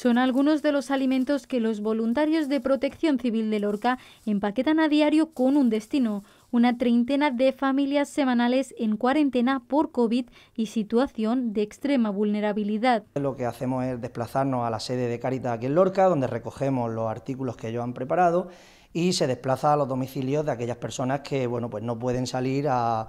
Son algunos de los alimentos que los voluntarios de protección civil de Lorca empaquetan a diario con un destino, una treintena de familias semanales en cuarentena por COVID y situación de extrema vulnerabilidad. Lo que hacemos es desplazarnos a la sede de Caritas aquí en Lorca, donde recogemos los artículos que ellos han preparado y se desplaza a los domicilios de aquellas personas que bueno, pues no pueden salir a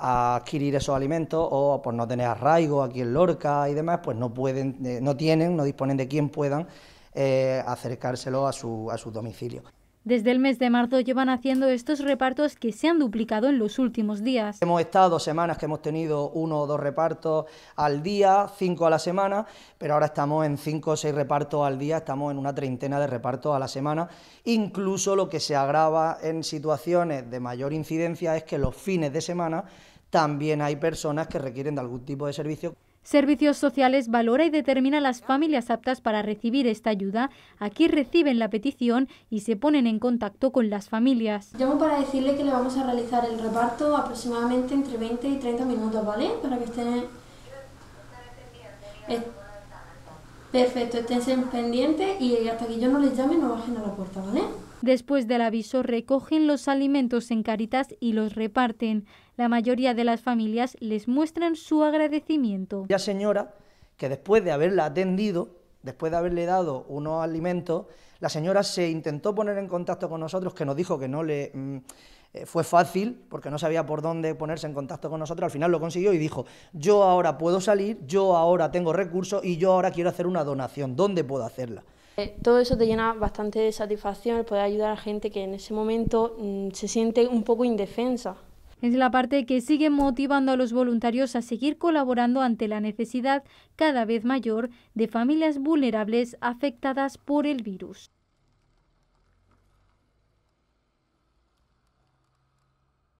a adquirir esos alimentos o por no tener arraigo aquí en Lorca y demás, pues no pueden, eh, no tienen, no disponen de quien puedan eh, acercárselo a su, a su domicilio. Desde el mes de marzo llevan haciendo estos repartos que se han duplicado en los últimos días. Hemos estado semanas que hemos tenido uno o dos repartos al día, cinco a la semana, pero ahora estamos en cinco o seis repartos al día, estamos en una treintena de repartos a la semana. Incluso lo que se agrava en situaciones de mayor incidencia es que los fines de semana también hay personas que requieren de algún tipo de servicio. Servicios Sociales valora y determina las familias aptas para recibir esta ayuda. Aquí reciben la petición y se ponen en contacto con las familias. Llamo para decirle que le vamos a realizar el reparto aproximadamente entre 20 y 30 minutos, ¿vale? Para que estén... Perfecto, estén pendientes y hasta que yo no les llame no bajen a la puerta, ¿vale? Después del aviso recogen los alimentos en Caritas y los reparten. La mayoría de las familias les muestran su agradecimiento. La señora, que después de haberla atendido, después de haberle dado unos alimentos, la señora se intentó poner en contacto con nosotros, que nos dijo que no le... Mm, eh, fue fácil porque no sabía por dónde ponerse en contacto con nosotros, al final lo consiguió y dijo, yo ahora puedo salir, yo ahora tengo recursos y yo ahora quiero hacer una donación, ¿dónde puedo hacerla? Eh, todo eso te llena bastante de satisfacción, poder ayudar a gente que en ese momento mm, se siente un poco indefensa. Es la parte que sigue motivando a los voluntarios a seguir colaborando ante la necesidad cada vez mayor de familias vulnerables afectadas por el virus.